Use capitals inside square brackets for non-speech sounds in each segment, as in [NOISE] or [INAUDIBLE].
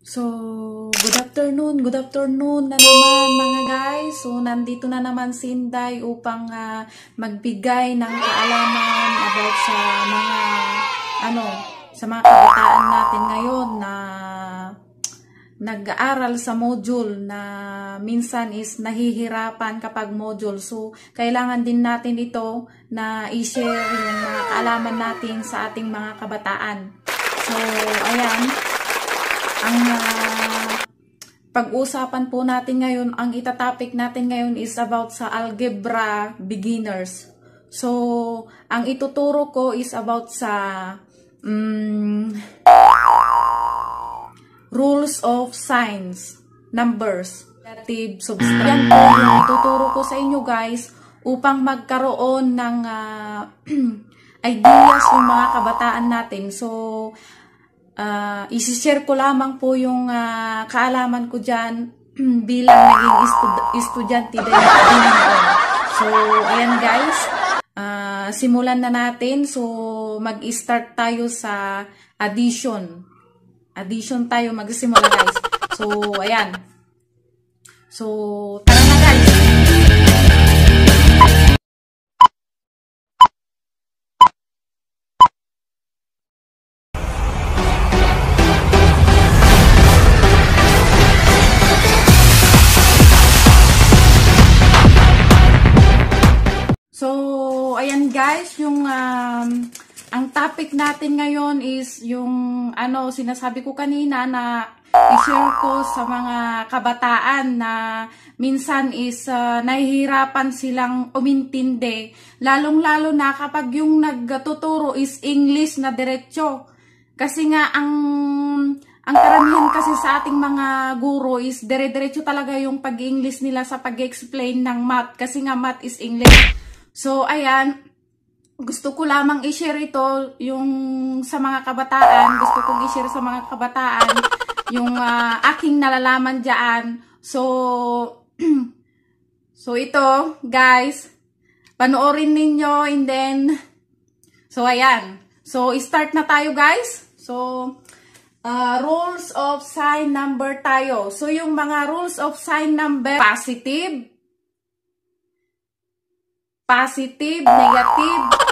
So, good afternoon, good afternoon na naman mga guys. So, nandito na naman si Inday upang uh, magbigay ng kaalaman about sa mga ano, sa mga kabataan natin ngayon na nag-aaral sa module na minsan is nahihirapan kapag module. So, kailangan din natin ito na i-share yung mga kaalaman natin sa ating mga kabataan. So, ayan. Ang uh, pag-usapan po natin ngayon, ang itatopic natin ngayon is about sa algebra beginners. So, ang ituturo ko is about sa um, rules of signs, numbers, relative, substance. Yan po yung tuturo ko sa inyo guys upang magkaroon ng uh, [CLEARS THROAT] ideas yung mga kabataan natin. So, Uh, isishare ko lamang po yung uh, kaalaman ko dyan [CLEARS THROAT] bilang naging estud estudyante din. So, ayan guys. Uh, simulan na natin. So, mag-start tayo sa addition. Addition tayo magsimula guys. So, ayan. So, tara na guys. guys, yung um, ang topic natin ngayon is yung ano sinasabi ko kanina na i-share ko sa mga kabataan na minsan is uh, nahihirapan silang umintindi. Lalong-lalo na kapag yung nagtuturo is English na diretsyo. Kasi nga ang ang karamihan kasi sa ating mga guro is dire-diretso talaga yung pag-English nila sa pag-explain ng math kasi nga math is English. So ayan, gusto ko lamang i-share ito yung sa mga kabataan. Gusto kong i-share sa mga kabataan [LAUGHS] yung uh, aking nalalaman diyan. So, [CLEARS THROAT] so ito, guys, panoorin ninyo and then, so ayan. So, start na tayo, guys. So, uh, rules of sign number tayo. So, yung mga rules of sign number, positive, positive, negative,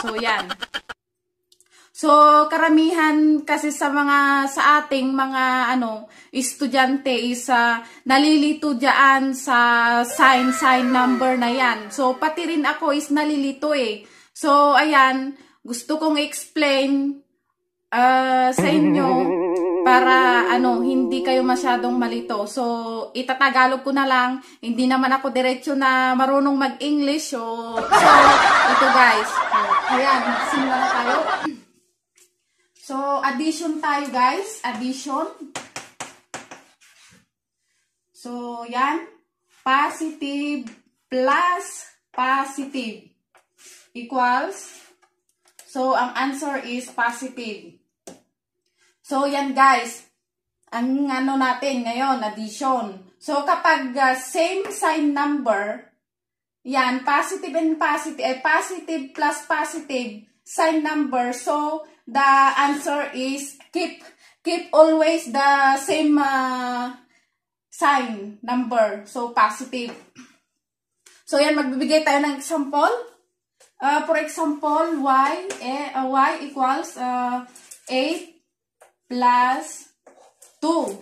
So, yan. So, karamihan kasi sa mga, sa ating mga, ano, estudyante is uh, nalilito dyan sa sign, sign number na yan. So, pati rin ako is nalilito eh. So, ayan, gusto kong explain uh, sa inyo para ano, hindi kayo masyadong malito. So, itatagalog ko na lang. Hindi naman ako diretso na marunong mag-English. So, so, ito guys. Ayan, simula na tayo. So, addition tayo guys. Addition. So, yan. Positive plus positive equals. So, ang answer is positive. So, yan guys. Ang ano natin ngayon, addition. So, kapag uh, same sign number, yan, positive and positive, eh, positive plus positive sign number. So, the answer is keep, keep always the same uh, sign number. So, positive. So, yan, magbibigay tayo ng example. Uh, for example, y, eh, uh, y equals uh, 8 plus 2.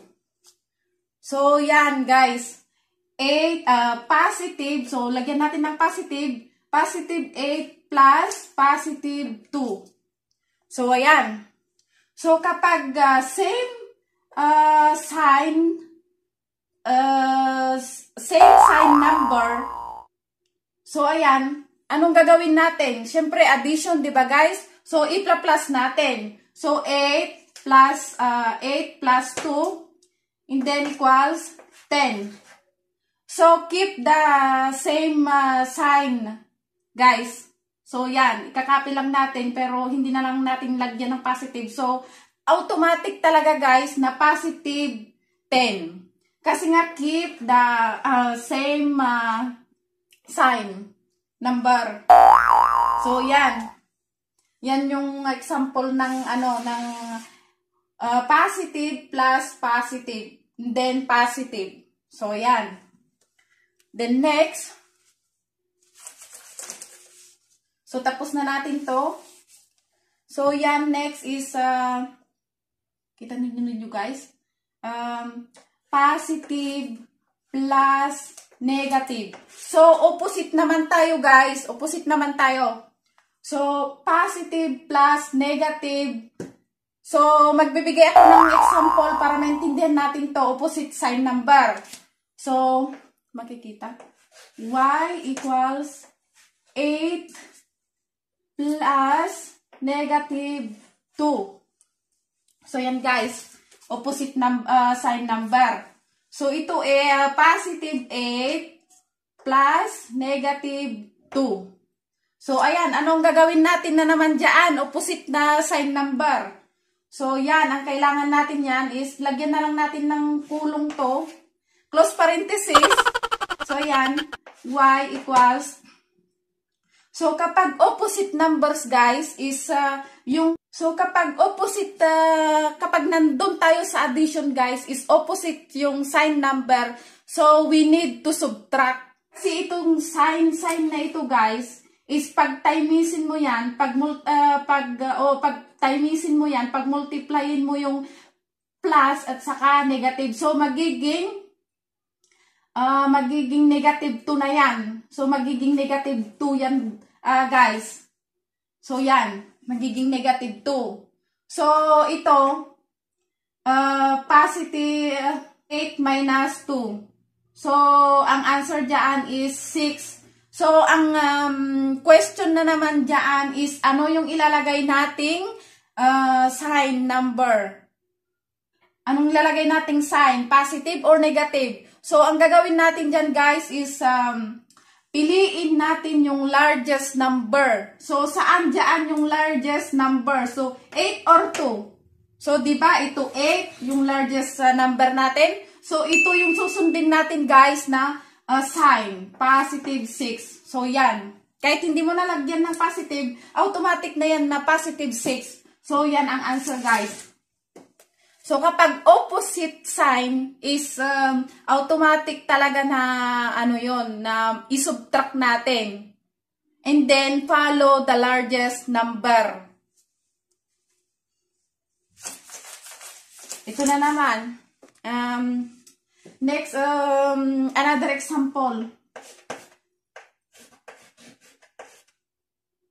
So, yan guys. 8, uh, positive. So, lagyan natin ng positive. Positive 8 plus positive 2. So, ayan. So, kapag uh, same uh, sign, uh, same sign number, so, ayan, anong gagawin natin? Siyempre, addition, di ba guys? So, i-plus natin. So, 8 plus uh, 8 plus 2 and then equals 10. So, keep the same uh, sign, guys. So, yan. Ikakopy lang natin pero hindi na lang natin lagyan ng positive. So, automatic talaga, guys, na positive 10. Kasi nga, keep the uh, same uh, sign, number. So, yan. Yan yung example ng ano ng uh, positive plus positive, then positive. So, yan. Then, next. So, tapos na natin to. So, yan. Next is, uh, kita ninyo ninyo guys. Um, positive plus negative. So, opposite naman tayo guys. Opposite naman tayo. So, positive plus negative So, magbibigay ako ng example para maintindihan natin to opposite sign number. So, makikita. Y equals 8 plus negative 2. So, yan guys. Opposite num uh, sign number. So, ito ay uh, eh, ah, positive 8 plus negative 2. So, ayan. Anong gagawin natin na naman dyan? Opposite na sign number. So, yan. Ang kailangan natin yan is, lagyan na lang natin ng kulong to. Close parenthesis. So, yan. Y equals. So, kapag opposite numbers, guys, is uh, yung... So, kapag opposite, uh, kapag nandun tayo sa addition, guys, is opposite yung sign number. So, we need to subtract. si itong sign, sign na ito, guys, is pag timeisin mo yan, pag uh, pag uh, o oh, pag timeisin mo yan, pag multiplyin mo yung plus at saka negative. So magiging uh, magiging negative 2 na yan. So magiging negative 2 yan uh, guys. So yan, magiging negative 2. So ito uh, positive 8 minus 2. So ang answer diyan is 6 So, ang um, question na naman dyan is ano yung ilalagay nating uh, sign number? Anong ilalagay nating sign? Positive or negative? So, ang gagawin natin dyan guys is um, piliin natin yung largest number. So, saan dyan yung largest number? So, 8 or 2? So, di ba ito 8 yung largest uh, number natin? So, ito yung susundin natin guys na a sign, positive 6. So, yan. Kahit hindi mo nalagyan ng positive, automatic na yan na positive 6. So, yan ang answer, guys. So, kapag opposite sign is um, automatic talaga na, ano yon na isubtract natin. And then, follow the largest number. Ito na naman. Um, Next, um, another example.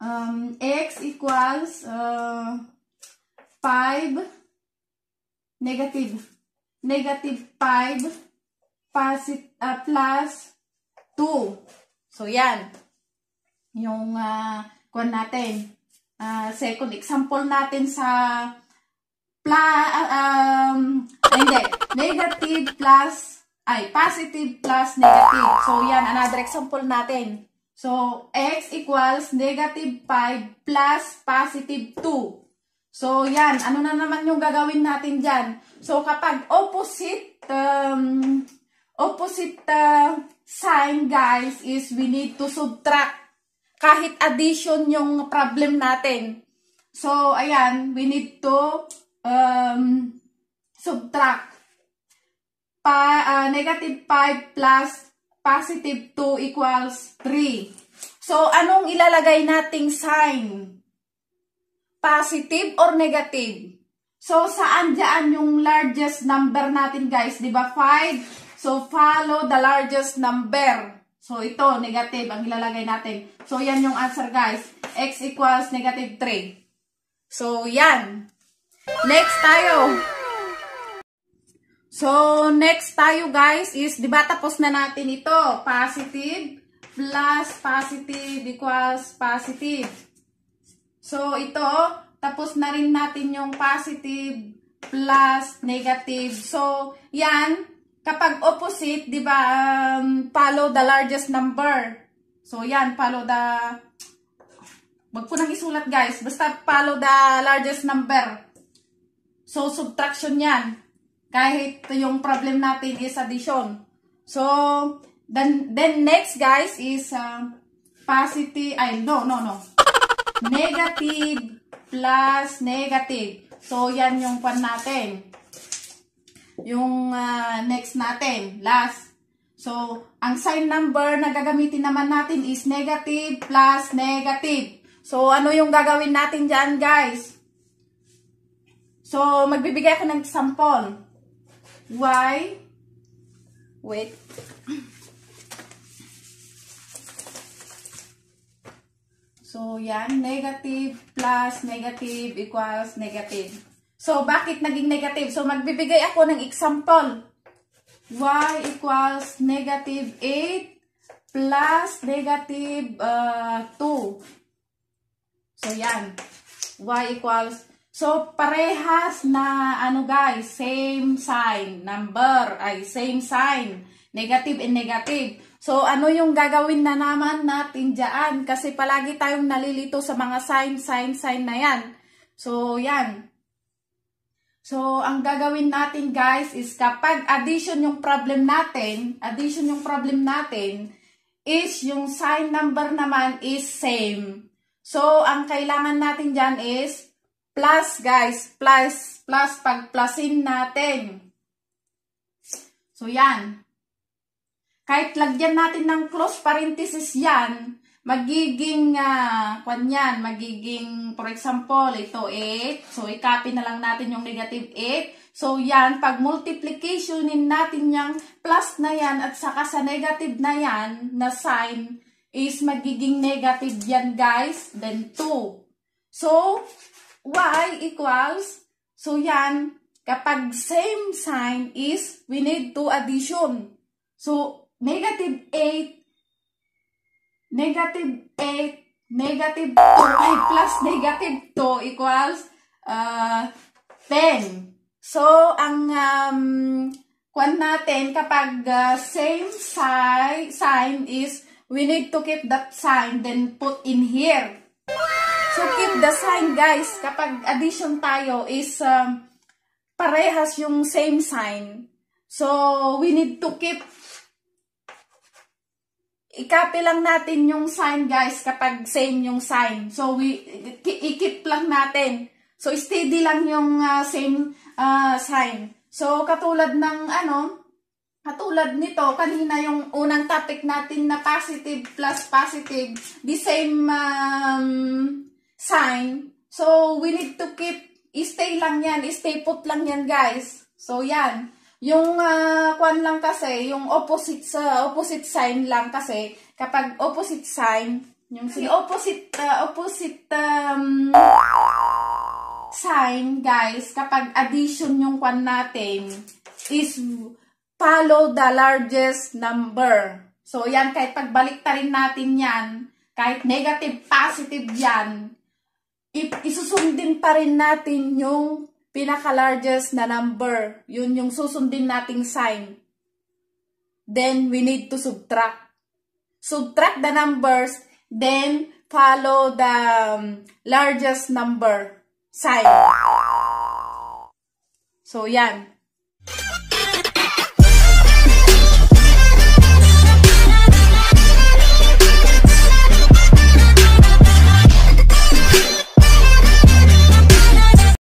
Um, x equals uh, 5 negative negative 5 posit, uh, plus 2. So, yan. Yung uh, kuwan natin. Uh, second example natin sa Ah, um, hindi, negative plus, ay, positive plus negative. So, yan, another example natin. So, x equals negative 5 plus positive 2. So, yan, ano na naman yung gagawin natin dyan? So, kapag opposite, um, opposite uh, sign, guys, is we need to subtract kahit addition yung problem natin. So, ayan, we need to um, subtract. Pa, uh, negative 5 plus positive 2 equals 3. So, anong ilalagay nating sign? Positive or negative? So, saan dyan yung largest number natin, guys? Di ba 5? So, follow the largest number. So, ito, negative ang ilalagay natin. So, yan yung answer, guys. X equals negative 3. So, yan. Next tayo. So, next tayo guys is, di ba tapos na natin ito? Positive plus positive equals positive. So, ito, tapos na rin natin yung positive plus negative. So, yan, kapag opposite, di ba, um, follow the largest number. So, yan, follow the, wag ko nang isulat guys, basta follow the largest number. So, subtraction yan. Kahit yung problem natin is addition. So, then, then next guys is uh, positive, ay no, no, no. Negative plus negative. So, yan yung pan natin. Yung uh, next natin, last. So, ang sign number na gagamitin naman natin is negative plus negative. So, ano yung gagawin natin dyan, guys? So, magbibigay ako ng example. Y. Wait. So, yan. Negative plus negative equals negative. So, bakit naging negative? So, magbibigay ako ng example. Y equals negative 8 plus negative uh, 2. So, yan. Y equals So, parehas na, ano guys, same sign, number, ay, same sign, negative and negative. So, ano yung gagawin na naman natin dyan? Kasi palagi tayong nalilito sa mga sign, sign, sign na yan. So, yan. So, ang gagawin natin guys is kapag addition yung problem natin, addition yung problem natin, is yung sign number naman is same. So, ang kailangan natin dyan is Plus, guys. Plus. Plus. Pag-plusin natin. So, yan. Kahit lagyan natin ng close parenthesis yan, magiging, uh, kwan yan, magiging, for example, ito 8. So, i-copy na lang natin yung negative 8. So, yan, pag multiplicationin natin yung plus na yan at saka sa negative na yan, na sign, is magiging negative yan, guys. Then, 2. So, y equals, so yan, kapag same sign is, we need to addition. So, negative 8, negative 8, negative 2, ay [LAUGHS] plus negative 2 equals uh, 10. So, ang um, kwan natin kapag uh, same si sign is, we need to keep that sign then put in here. So keep the sign guys, kapag addition tayo is um, parehas yung same sign. So we need to keep i-copy lang natin yung sign guys kapag same yung sign. So we i-keep lang natin. So steady lang yung uh, same uh, sign. So katulad ng ano Katulad nito, kanina yung unang topic natin na positive plus positive, the same um, sign. So, we need to keep, stay lang yan, stay put lang yan guys. So, yan. Yung uh, kwan lang kasi, yung opposite sa uh, opposite sign lang kasi, kapag opposite sign, yung si opposite uh, opposite um, sign guys, kapag addition yung kwan natin is follow the largest number. So, yan, kahit pagbalik rin natin yan, kahit negative, positive yan, isusundin pa rin natin yung pinaka-largest na number. Yun yung susundin nating sign. Then, we need to subtract. Subtract the numbers, then follow the um, largest number sign. So, yan.